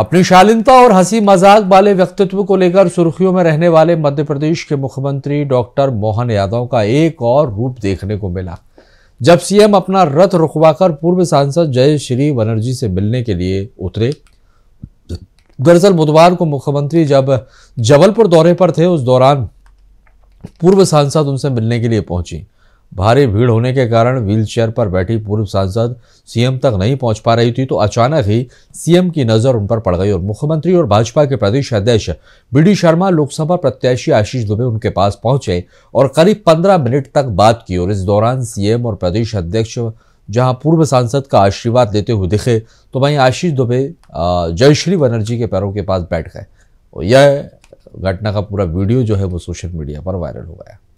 अपनी शालीनता और हंसी मजाक वाले व्यक्तित्व को लेकर सुर्खियों में रहने वाले मध्य प्रदेश के मुख्यमंत्री डॉक्टर मोहन यादव का एक और रूप देखने को मिला जब सीएम अपना रथ रुकवाकर पूर्व सांसद जय श्री बनर्जी से मिलने के लिए उतरे दरअसल बुधवार को मुख्यमंत्री जब जबलपुर दौरे पर थे उस दौरान पूर्व सांसद उनसे मिलने के लिए पहुंची भारी भीड़ होने के कारण व्हीलचेयर पर बैठी पूर्व सांसद सीएम तक नहीं पहुंच पा रही थी तो अचानक ही सीएम की नजर उन पर पड़ गई और मुख्यमंत्री और भाजपा के प्रदेश अध्यक्ष बीडी शर्मा लोकसभा प्रत्याशी आशीष दुबे उनके पास पहुंचे और करीब पंद्रह मिनट तक बात की और इस दौरान सीएम और प्रदेश अध्यक्ष जहां पूर्व सांसद का आशीर्वाद लेते हुए दिखे तो वहीं आशीष दुबे जयश्री बनर्जी के पैरों के पास बैठ गए यह घटना का पूरा वीडियो जो है वो सोशल मीडिया पर वायरल हो गया